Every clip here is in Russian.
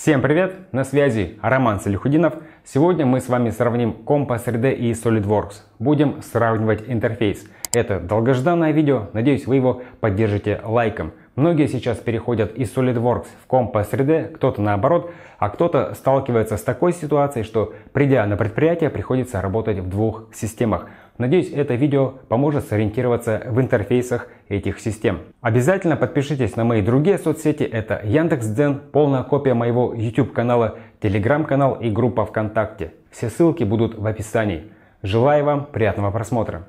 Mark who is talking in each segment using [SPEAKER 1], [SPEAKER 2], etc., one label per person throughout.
[SPEAKER 1] Всем привет! На связи Роман Салихудинов. Сегодня мы с вами сравним Compass 3D и SolidWorks. Будем сравнивать интерфейс. Это долгожданное видео, надеюсь вы его поддержите лайком. Многие сейчас переходят из SolidWorks в Compass 3D, кто-то наоборот, а кто-то сталкивается с такой ситуацией, что придя на предприятие, приходится работать в двух системах – Надеюсь, это видео поможет сориентироваться в интерфейсах этих систем. Обязательно подпишитесь на мои другие соцсети. Это Яндекс.Дзен, полная копия моего YouTube канала, Telegram канал и группа ВКонтакте. Все ссылки будут в описании. Желаю вам приятного просмотра.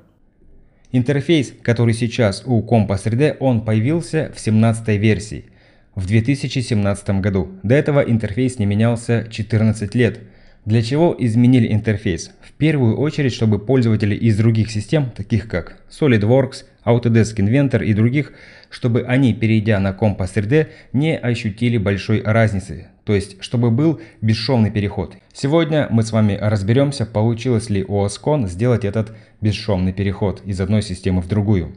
[SPEAKER 1] Интерфейс, который сейчас у Compass 3D, он появился в 17 версии в 2017 году. До этого интерфейс не менялся 14 лет. Для чего изменили интерфейс? В первую очередь, чтобы пользователи из других систем, таких как SolidWorks, Autodesk Inventor и других, чтобы они, перейдя на Compass 3D, не ощутили большой разницы, то есть чтобы был бесшовный переход. Сегодня мы с вами разберемся, получилось ли у OSCON сделать этот бесшовный переход из одной системы в другую.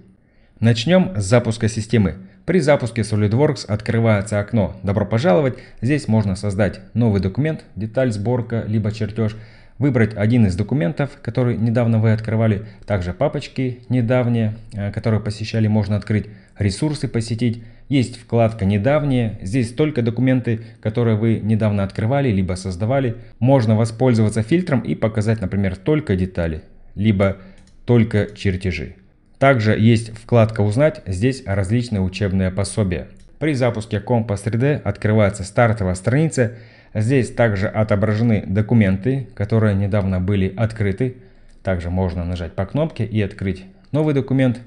[SPEAKER 1] Начнем с запуска системы. При запуске SolidWorks открывается окно «Добро пожаловать». Здесь можно создать новый документ, деталь сборка, либо чертеж, выбрать один из документов, который недавно вы открывали, также папочки недавние, э, которые посещали, можно открыть, ресурсы посетить. Есть вкладка «Недавние», здесь только документы, которые вы недавно открывали, либо создавали. Можно воспользоваться фильтром и показать, например, только детали, либо только чертежи. Также есть вкладка «Узнать», здесь различные учебные пособия. При запуске Compass 3D открывается стартовая страница. Здесь также отображены документы, которые недавно были открыты. Также можно нажать по кнопке и открыть новый документ.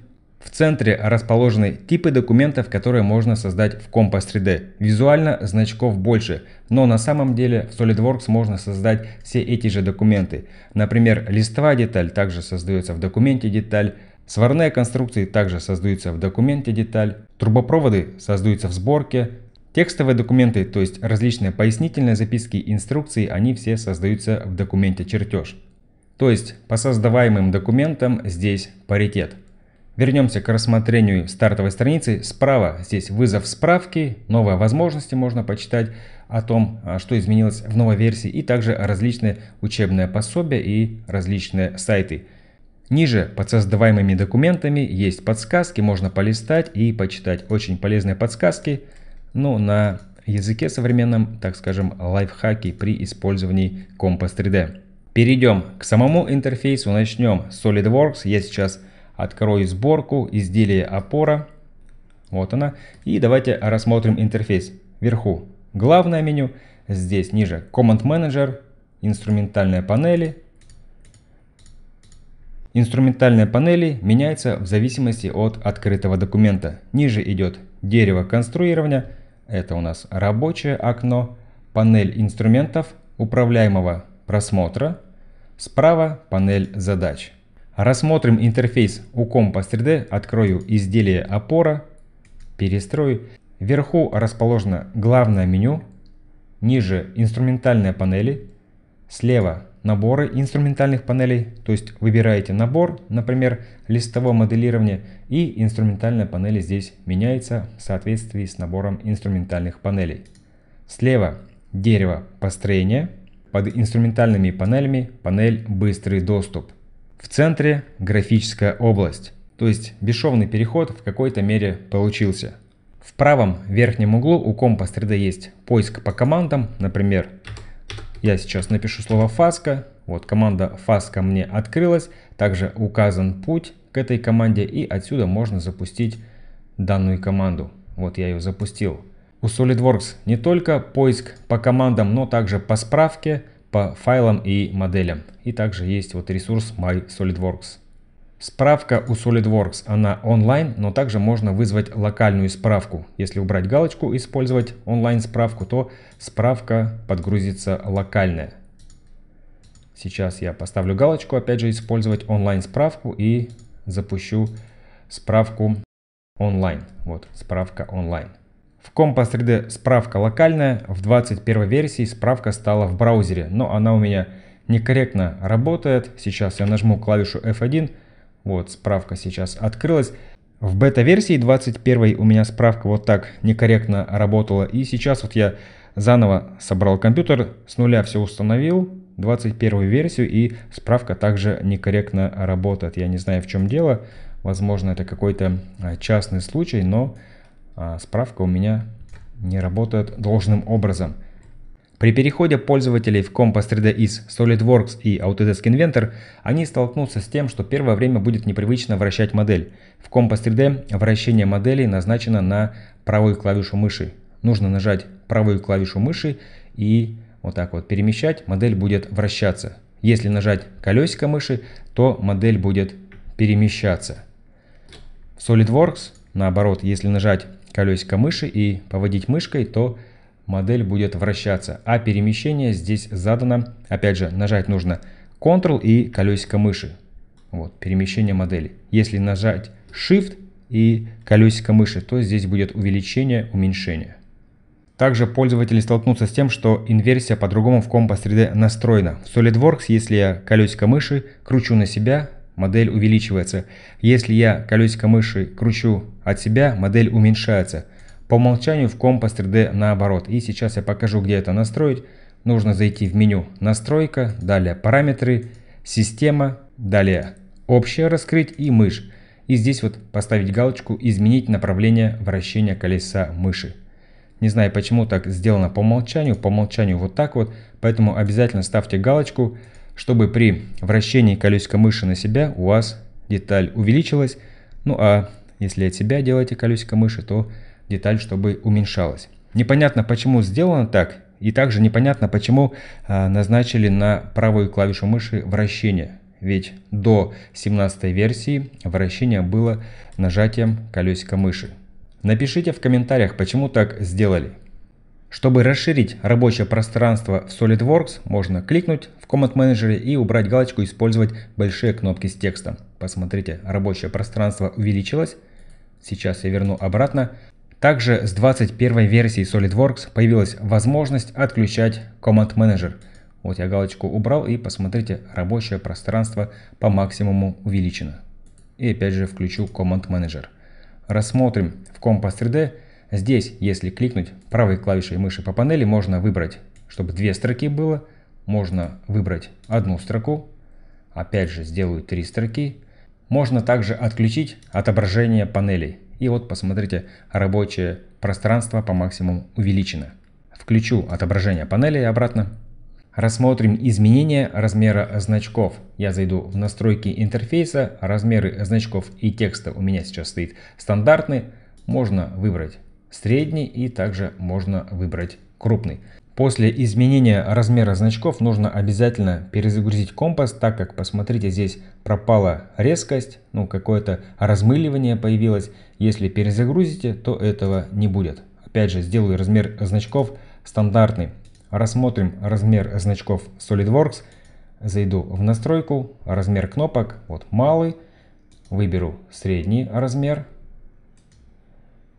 [SPEAKER 1] В центре расположены типы документов, которые можно создать в Compass 3D. Визуально значков больше, но на самом деле в SolidWorks можно создать все эти же документы. Например, листовая деталь также создается в документе деталь, Сварные конструкции также создаются в документе деталь, трубопроводы создаются в сборке, текстовые документы, то есть различные пояснительные записки, инструкции, они все создаются в документе чертеж. То есть по создаваемым документам здесь паритет. Вернемся к рассмотрению стартовой страницы. Справа здесь вызов справки, новые возможности можно почитать о том, а, что изменилось в новой версии и также различные учебные пособия и различные сайты. Ниже под создаваемыми документами есть подсказки, можно полистать и почитать. Очень полезные подсказки, ну, на языке современном, так скажем, лайфхаки при использовании Compass 3D. Перейдем к самому интерфейсу, начнем с SolidWorks. Я сейчас открою сборку, изделия опора, вот она. И давайте рассмотрим интерфейс. Вверху главное меню, здесь ниже Command Manager, инструментальные панели, Инструментальная панели меняется в зависимости от открытого документа. Ниже идет дерево конструирования, это у нас рабочее окно, панель инструментов управляемого просмотра, справа панель задач. Рассмотрим интерфейс у Compass 3D, открою изделие опора, перестрою. Вверху расположено главное меню, ниже инструментальные панели, слева наборы инструментальных панелей, то есть выбираете набор, например, листовое моделирование, и инструментальная панель здесь меняется в соответствии с набором инструментальных панелей. Слева дерево построения, под инструментальными панелями панель быстрый доступ. В центре графическая область, то есть бесшовный переход в какой-то мере получился. В правом верхнем углу у компас 3D есть поиск по командам, например, я сейчас напишу слово фаска. Вот команда фаска мне открылась. Также указан путь к этой команде. И отсюда можно запустить данную команду. Вот я ее запустил. У SolidWorks не только поиск по командам, но также по справке, по файлам и моделям. И также есть вот ресурс My SolidWorks. Справка у SolidWorks, она онлайн, но также можно вызвать локальную справку. Если убрать галочку «Использовать онлайн справку», то справка подгрузится локальная. Сейчас я поставлю галочку, опять же, «Использовать онлайн справку» и запущу справку онлайн. Вот, справка онлайн. В Compass 3D справка локальная, в 21 версии справка стала в браузере, но она у меня некорректно работает. Сейчас я нажму клавишу F1, вот, справка сейчас открылась. В бета-версии 21 у меня справка вот так некорректно работала. И сейчас вот я заново собрал компьютер, с нуля все установил, 21 версию, и справка также некорректно работает. Я не знаю, в чем дело. Возможно, это какой-то а, частный случай, но а, справка у меня не работает должным образом. При переходе пользователей в Compass 3 из SolidWorks и Autodesk Inventor они столкнутся с тем, что первое время будет непривычно вращать модель. В Compass 3D вращение моделей назначено на правую клавишу мыши. Нужно нажать правую клавишу мыши и вот так вот перемещать, модель будет вращаться. Если нажать колесико мыши, то модель будет перемещаться. В SolidWorks, наоборот, если нажать колесико мыши и поводить мышкой, то модель будет вращаться, а перемещение здесь задано, опять же, нажать нужно Ctrl и колесико мыши. Вот, перемещение модели. Если нажать Shift и колесико мыши, то здесь будет увеличение, уменьшение. Также пользователи столкнутся с тем, что инверсия по-другому в Compass 3D настроена. В SolidWorks, если я колесико мыши кручу на себя, модель увеличивается. Если я колесико мыши кручу от себя, модель уменьшается. По умолчанию в Compass 3D наоборот. И сейчас я покажу, где это настроить. Нужно зайти в меню «Настройка», далее «Параметры», «Система», далее «Общее раскрыть» и «Мышь». И здесь вот поставить галочку «Изменить направление вращения колеса мыши». Не знаю, почему так сделано по умолчанию. По умолчанию вот так вот. Поэтому обязательно ставьте галочку, чтобы при вращении колесика мыши на себя у вас деталь увеличилась. Ну а если от себя делаете колесико мыши, то деталь, чтобы уменьшалась. Непонятно, почему сделано так, и также непонятно, почему а, назначили на правую клавишу мыши вращение. Ведь до 17 версии вращение было нажатием колесика мыши. Напишите в комментариях, почему так сделали. Чтобы расширить рабочее пространство в SolidWorks, можно кликнуть в Command Manager и убрать галочку «Использовать большие кнопки с текстом». Посмотрите, рабочее пространство увеличилось. Сейчас я верну обратно. Также с 21 версии SolidWorks появилась возможность отключать Command Manager. Вот я галочку убрал и посмотрите, рабочее пространство по максимуму увеличено. И опять же включу Command Manager. Рассмотрим в Compass 3D. Здесь, если кликнуть правой клавишей мыши по панели, можно выбрать, чтобы две строки было. Можно выбрать одну строку. Опять же сделаю три строки. Можно также отключить отображение панелей. И вот посмотрите, рабочее пространство по максимуму увеличено. Включу отображение панели и обратно. Рассмотрим изменение размера значков. Я зайду в настройки интерфейса, размеры значков и текста у меня сейчас стоит стандартный. Можно выбрать средний и также можно выбрать крупный. После изменения размера значков нужно обязательно перезагрузить компас, так как, посмотрите, здесь пропала резкость, ну какое-то размыливание появилось. Если перезагрузите, то этого не будет. Опять же, сделаю размер значков стандартный. Рассмотрим размер значков SolidWorks. Зайду в настройку, размер кнопок, вот малый. Выберу средний размер.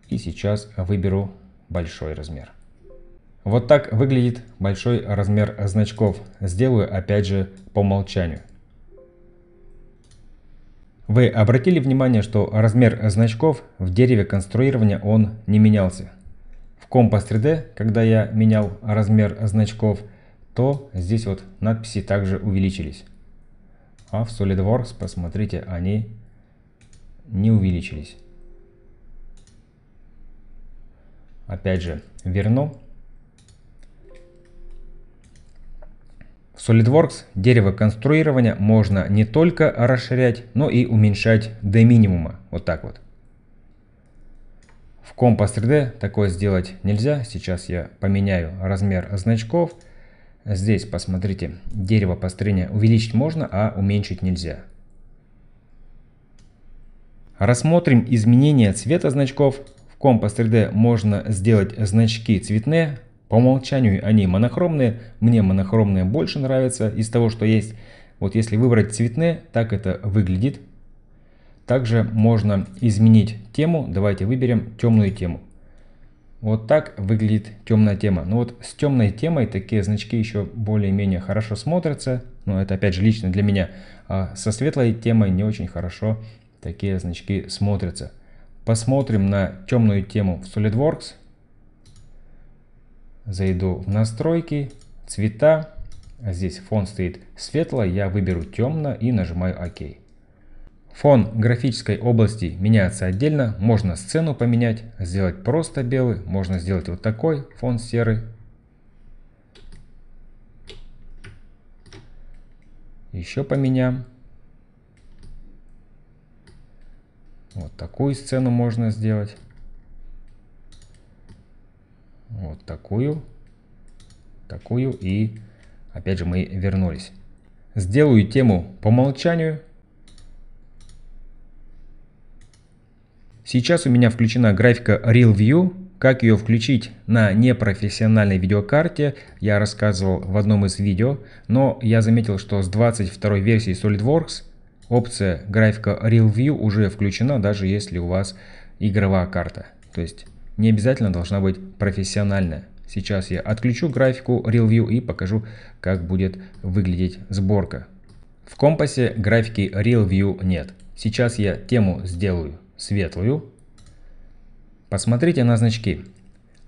[SPEAKER 1] И сейчас выберу большой размер. Вот так выглядит большой размер значков. Сделаю опять же по умолчанию. Вы обратили внимание, что размер значков в дереве конструирования он не менялся. В Compass 3D, когда я менял размер значков, то здесь вот надписи также увеличились. А в SolidWorks, посмотрите, они не увеличились. Опять же, верну В SolidWorks дерево конструирования можно не только расширять, но и уменьшать до минимума. Вот так вот. В Compass 3D такое сделать нельзя. Сейчас я поменяю размер значков. Здесь, посмотрите, дерево построения увеличить можно, а уменьшить нельзя. Рассмотрим изменение цвета значков. В Compass 3D можно сделать значки цветные, по умолчанию они монохромные, мне монохромные больше нравятся из того, что есть. Вот если выбрать цветные, так это выглядит. Также можно изменить тему, давайте выберем темную тему. Вот так выглядит темная тема. Ну вот с темной темой такие значки еще более-менее хорошо смотрятся, но это опять же лично для меня. А со светлой темой не очень хорошо такие значки смотрятся. Посмотрим на темную тему в SolidWorks. Зайду в настройки, цвета. А здесь фон стоит светло, я выберу темно и нажимаю ОК. Фон графической области меняется отдельно, можно сцену поменять, сделать просто белый, можно сделать вот такой фон серый. Еще поменяем. Вот такую сцену можно сделать вот такую, такую и опять же мы вернулись. Сделаю тему по умолчанию. Сейчас у меня включена графика RealView. Как ее включить на непрофессиональной видеокарте, я рассказывал в одном из видео, но я заметил, что с 22 версии SolidWorks опция графика RealView уже включена, даже если у вас игровая карта. То есть не обязательно должна быть профессиональная. Сейчас я отключу графику RealView и покажу, как будет выглядеть сборка. В компасе графики RealView нет. Сейчас я тему сделаю светлую. Посмотрите на значки.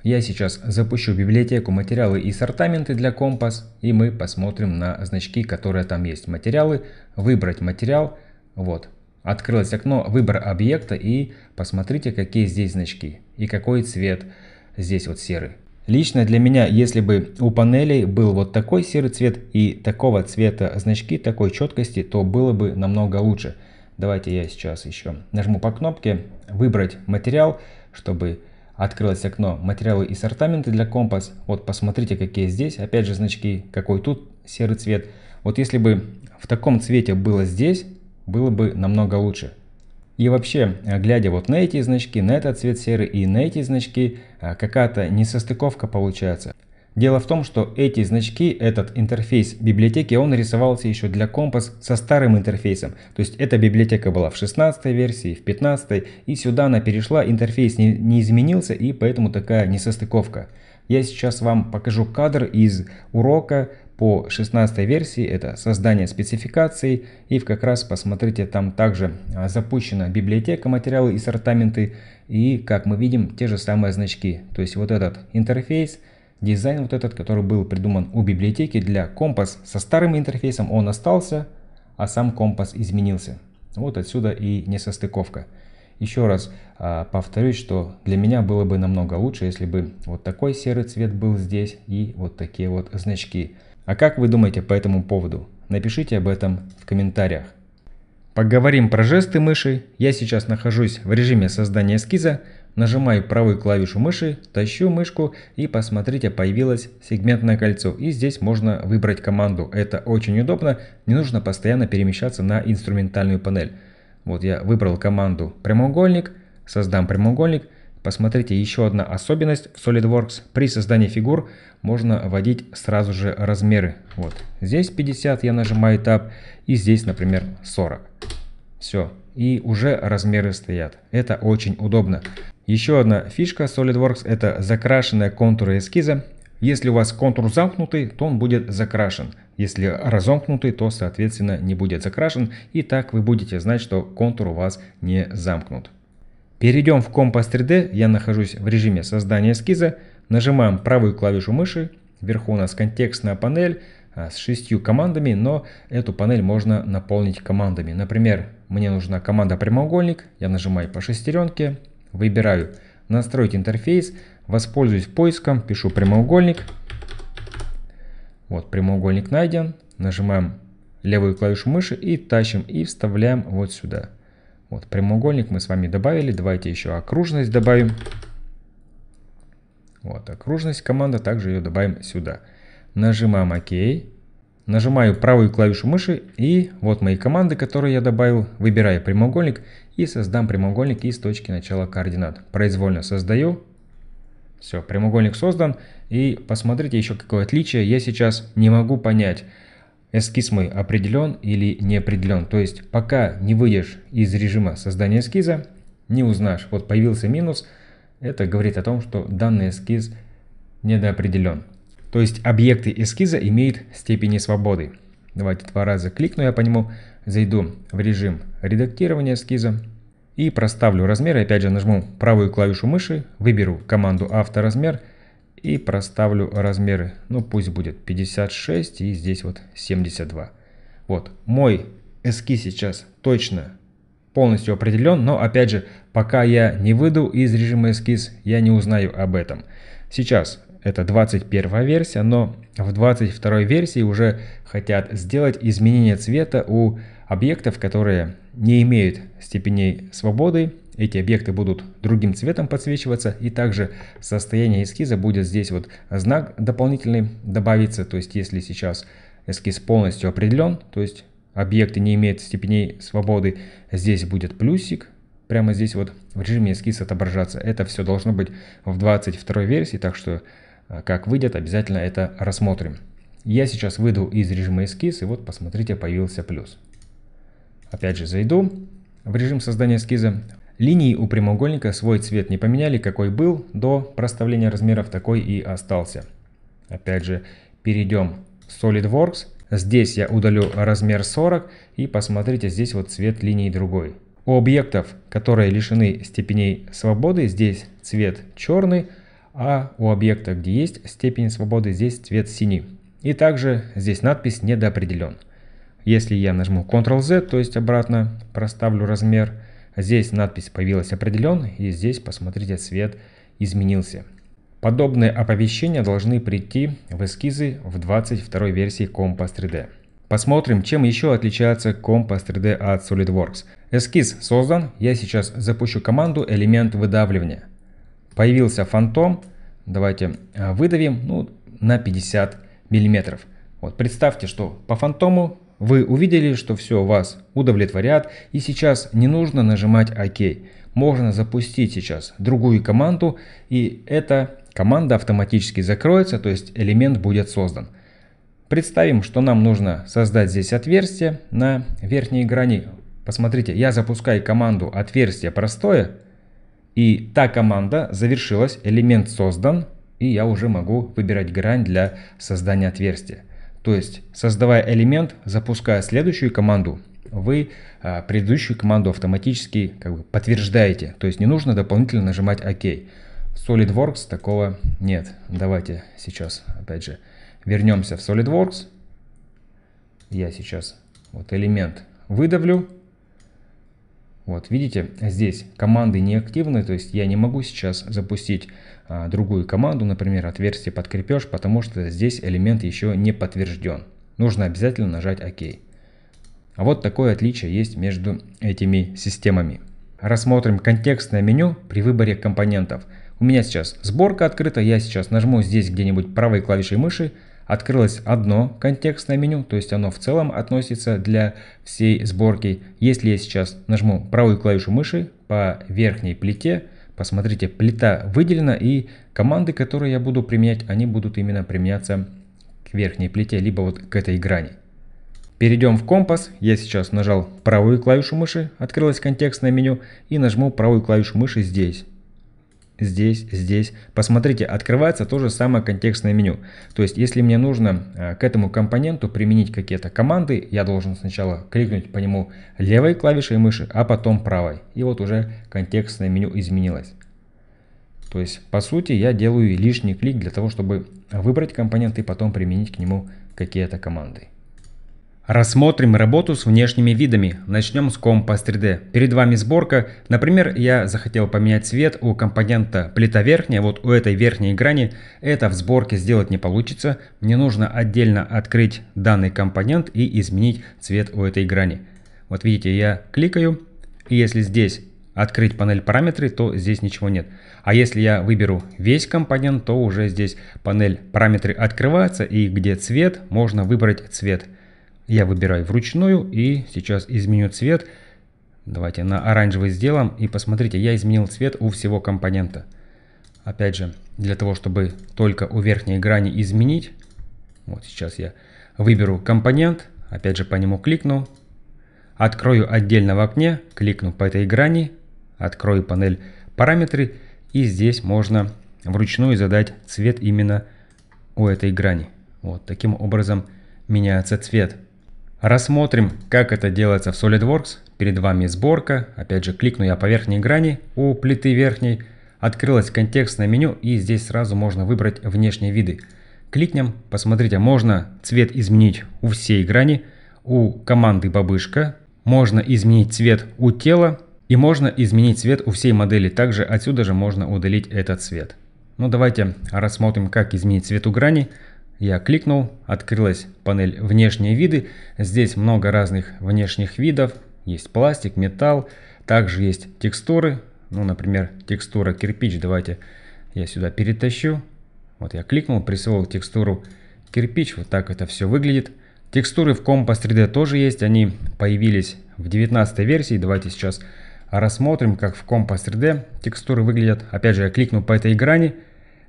[SPEAKER 1] Я сейчас запущу библиотеку материалы и сортаменты для компас, и мы посмотрим на значки, которые там есть. Материалы, выбрать материал, вот. Открылось окно выбор объекта и посмотрите, какие здесь значки и какой цвет здесь вот серый. Лично для меня, если бы у панелей был вот такой серый цвет и такого цвета значки, такой четкости, то было бы намного лучше. Давайте я сейчас еще нажму по кнопке «Выбрать материал», чтобы открылось окно «Материалы и сортаменты для компас». Вот посмотрите, какие здесь, опять же, значки, какой тут серый цвет. Вот если бы в таком цвете было здесь, было бы намного лучше. И вообще, э, глядя вот на эти значки, на этот цвет серый и на эти значки, э, какая-то несостыковка получается. Дело в том, что эти значки, этот интерфейс библиотеки, он рисовался еще для Compass со старым интерфейсом. То есть эта библиотека была в 16 версии, в 15 и сюда она перешла, интерфейс не, не изменился и поэтому такая несостыковка. Я сейчас вам покажу кадр из урока по 16 версии, это создание спецификаций, и в как раз посмотрите, там также а, запущена библиотека материалы и сортаменты, и как мы видим, те же самые значки, то есть вот этот интерфейс, дизайн вот этот, который был придуман у библиотеки для компас со старым интерфейсом, он остался, а сам компас изменился. Вот отсюда и несостыковка. Еще раз а, повторюсь, что для меня было бы намного лучше, если бы вот такой серый цвет был здесь и вот такие вот значки. А как вы думаете по этому поводу? Напишите об этом в комментариях. Поговорим про жесты мыши. Я сейчас нахожусь в режиме создания эскиза. Нажимаю правую клавишу мыши, тащу мышку и посмотрите, появилось сегментное кольцо. И здесь можно выбрать команду. Это очень удобно, не нужно постоянно перемещаться на инструментальную панель. Вот я выбрал команду прямоугольник, создам прямоугольник. Посмотрите, еще одна особенность в SolidWorks. При создании фигур можно вводить сразу же размеры. Вот здесь 50, я нажимаю Tab, и здесь, например, 40. Все, и уже размеры стоят. Это очень удобно. Еще одна фишка SolidWorks – это закрашенные контуры эскиза. Если у вас контур замкнутый, то он будет закрашен. Если разомкнутый, то, соответственно, не будет закрашен. И так вы будете знать, что контур у вас не замкнут. Перейдем в Компас 3D, я нахожусь в режиме создания эскиза, нажимаем правую клавишу мыши, вверху у нас контекстная панель а, с шестью командами, но эту панель можно наполнить командами. Например, мне нужна команда прямоугольник, я нажимаю по шестеренке, выбираю настроить интерфейс, воспользуюсь поиском, пишу прямоугольник. Вот прямоугольник найден, нажимаем левую клавишу мыши и тащим и вставляем вот сюда. Вот, прямоугольник мы с вами добавили. Давайте еще окружность добавим. Вот, окружность команда, также ее добавим сюда. Нажимаем ОК. Нажимаю правую клавишу мыши и вот мои команды, которые я добавил. Выбираю прямоугольник и создам прямоугольник из точки начала координат. Произвольно создаю. Все, прямоугольник создан. И посмотрите еще какое отличие. Я сейчас не могу понять, эскиз мой определен или не определен. То есть пока не выйдешь из режима создания эскиза, не узнаешь. Вот появился минус, это говорит о том, что данный эскиз недоопределен. То есть объекты эскиза имеют степени свободы. Давайте два раза кликну я по нему, зайду в режим редактирования эскиза и проставлю размер. Опять же нажму правую клавишу мыши, выберу команду авторазмер размер и проставлю размеры, ну пусть будет 56 и здесь вот 72. Вот, мой эскиз сейчас точно полностью определен, но опять же, пока я не выйду из режима эскиз, я не узнаю об этом. Сейчас это 21 версия, но в 22 версии уже хотят сделать изменение цвета у объектов, которые не имеют степеней свободы эти объекты будут другим цветом подсвечиваться. И также состояние эскиза будет здесь вот знак дополнительный добавиться. То есть если сейчас эскиз полностью определен, то есть объекты не имеют степеней свободы, здесь будет плюсик. Прямо здесь вот в режиме эскиз отображаться. Это все должно быть в 22 версии, так что а, как выйдет, обязательно это рассмотрим. Я сейчас выйду из режима эскиз, и вот посмотрите, появился плюс. Опять же зайду в режим создания эскиза, Линии у прямоугольника свой цвет не поменяли, какой был до проставления размеров, такой и остался. Опять же, перейдем в SolidWorks. Здесь я удалю размер 40 и посмотрите, здесь вот цвет линий другой. У объектов, которые лишены степеней свободы, здесь цвет черный, а у объекта, где есть степень свободы, здесь цвет синий. И также здесь надпись «Недоопределен». Если я нажму Ctrl-Z, то есть обратно проставлю размер, Здесь надпись появилась «Определен» и здесь, посмотрите, цвет изменился. Подобные оповещения должны прийти в эскизы в 22 версии Compass 3D. Посмотрим, чем еще отличается Compass 3D от SolidWorks. Эскиз создан, я сейчас запущу команду «Элемент выдавливания». Появился фантом, давайте э, выдавим ну, на 50 мм. Вот представьте, что по фантому вы увидели, что все вас удовлетворят и сейчас не нужно нажимать ОК. Можно запустить сейчас другую команду и эта команда автоматически закроется, то есть элемент будет создан. Представим, что нам нужно создать здесь отверстие на верхней грани. Посмотрите, я запускаю команду отверстие простое и та команда завершилась, элемент создан и я уже могу выбирать грань для создания отверстия. То есть, создавая элемент, запуская следующую команду, вы а, предыдущую команду автоматически как бы, подтверждаете. То есть не нужно дополнительно нажимать ОК. SolidWorks такого нет. Давайте сейчас, опять же, вернемся в SolidWorks. Я сейчас вот элемент выдавлю. Вот, видите, здесь команды неактивны, то есть я не могу сейчас запустить а, другую команду, например, отверстие под крепеж, потому что здесь элемент еще не подтвержден. Нужно обязательно нажать ОК. А вот такое отличие есть между этими системами. Рассмотрим контекстное меню при выборе компонентов. У меня сейчас сборка открыта, я сейчас нажму здесь где-нибудь правой клавишей мыши, Открылось одно контекстное меню, то есть оно в целом относится для всей сборки. Если я сейчас нажму правую клавишу мыши по верхней плите, посмотрите, плита выделена и команды, которые я буду применять, они будут именно применяться к верхней плите, либо вот к этой грани. Перейдем в компас, я сейчас нажал правую клавишу мыши, открылось контекстное меню и нажму правую клавишу мыши здесь здесь, здесь. Посмотрите, открывается то же самое контекстное меню. То есть, если мне нужно э, к этому компоненту применить какие-то команды, я должен сначала кликнуть по нему левой клавишей мыши, а потом правой. И вот уже контекстное меню изменилось. То есть, по сути, я делаю лишний клик для того, чтобы выбрать компонент и потом применить к нему какие-то команды. Рассмотрим работу с внешними видами. Начнем с Compass 3D. Перед вами сборка. Например, я захотел поменять цвет у компонента плита верхняя, вот у этой верхней грани. Это в сборке сделать не получится. Мне нужно отдельно открыть данный компонент и изменить цвет у этой грани. Вот видите, я кликаю. И если здесь открыть панель параметры, то здесь ничего нет. А если я выберу весь компонент, то уже здесь панель параметры открывается и где цвет, можно выбрать цвет. Я выбираю вручную и сейчас изменю цвет. Давайте на оранжевый сделаем. И посмотрите, я изменил цвет у всего компонента. Опять же, для того, чтобы только у верхней грани изменить. Вот сейчас я выберу компонент. Опять же по нему кликну. Открою отдельно в окне. Кликну по этой грани. Открою панель параметры. И здесь можно вручную задать цвет именно у этой грани. Вот таким образом меняется цвет. Рассмотрим, как это делается в SolidWorks. Перед вами сборка. Опять же, кликну я по верхней грани у плиты верхней. Открылось контекстное меню и здесь сразу можно выбрать внешние виды. Кликнем, посмотрите, можно цвет изменить у всей грани, у команды бабышка, можно изменить цвет у тела и можно изменить цвет у всей модели. Также отсюда же можно удалить этот цвет. Ну давайте рассмотрим, как изменить цвет у грани. Я кликнул, открылась панель «Внешние виды». Здесь много разных внешних видов. Есть пластик, металл, также есть текстуры. Ну, например, текстура кирпич. Давайте я сюда перетащу. Вот я кликнул, присвоил текстуру кирпич. Вот так это все выглядит. Текстуры в Compass 3D тоже есть. Они появились в 19 версии. Давайте сейчас рассмотрим, как в Compass 3D текстуры выглядят. Опять же, я кликну по этой грани –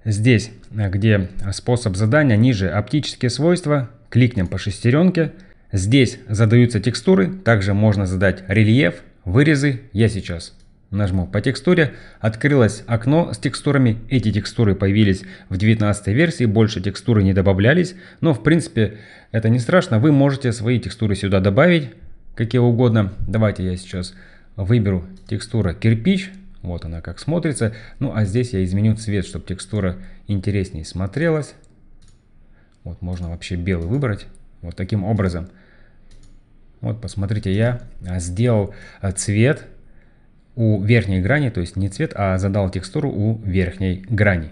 [SPEAKER 1] Здесь, где способ задания, ниже оптические свойства, кликнем по шестеренке. Здесь задаются текстуры, также можно задать рельеф, вырезы. Я сейчас нажму по текстуре, открылось окно с текстурами. Эти текстуры появились в 19 версии, больше текстуры не добавлялись. Но в принципе это не страшно, вы можете свои текстуры сюда добавить, какие угодно. Давайте я сейчас выберу текстура кирпич, вот она как смотрится. Ну а здесь я изменю цвет, чтобы текстура интереснее смотрелась. Вот можно вообще белый выбрать. Вот таким образом. Вот посмотрите, я а, сделал а, цвет у верхней грани, то есть не цвет, а задал текстуру у верхней грани.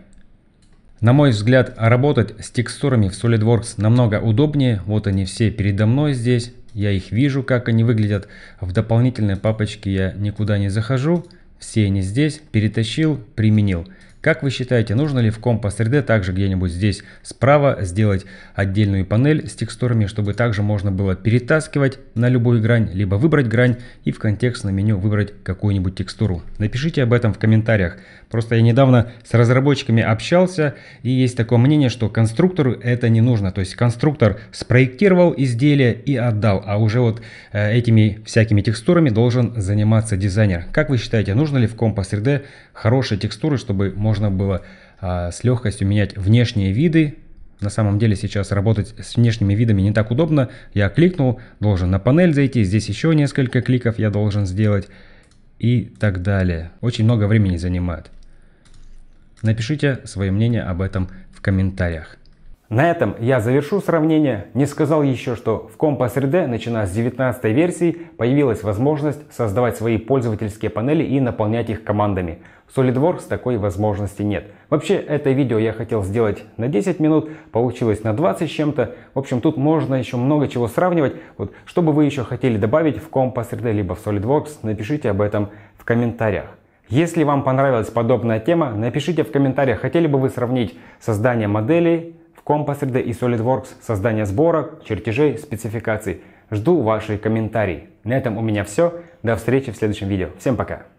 [SPEAKER 1] На мой взгляд, работать с текстурами в SolidWorks намного удобнее. Вот они все передо мной здесь. Я их вижу, как они выглядят. В дополнительной папочке я никуда не захожу. Все они здесь. Перетащил, применил. Как вы считаете, нужно ли в Compass 3D также где-нибудь здесь справа сделать отдельную панель с текстурами, чтобы также можно было перетаскивать на любую грань, либо выбрать грань и в контекстном меню выбрать какую-нибудь текстуру? Напишите об этом в комментариях. Просто я недавно с разработчиками общался, и есть такое мнение, что конструктору это не нужно. То есть конструктор спроектировал изделие и отдал, а уже вот э, этими всякими текстурами должен заниматься дизайнер. Как вы считаете, нужно ли в Compass 3D хорошие текстуры, чтобы можно было а, с легкостью менять внешние виды, на самом деле сейчас работать с внешними видами не так удобно. Я кликнул, должен на панель зайти, здесь еще несколько кликов я должен сделать и так далее. Очень много времени занимает. Напишите свое мнение об этом в комментариях. На этом я завершу сравнение. Не сказал еще, что в Compass RD, начиная с 19 версии, появилась возможность создавать свои пользовательские панели и наполнять их командами. В SolidWorks такой возможности нет. Вообще, это видео я хотел сделать на 10 минут, получилось на 20 с чем-то. В общем, тут можно еще много чего сравнивать. Вот, что бы вы еще хотели добавить в Compass RD, либо в SolidWorks, напишите об этом в комментариях. Если вам понравилась подобная тема, напишите в комментариях, хотели бы вы сравнить создание моделей в Compass 3D и SolidWorks, создание сборок, чертежей, спецификаций. Жду ваши комментарии. На этом у меня все. До встречи в следующем видео. Всем пока!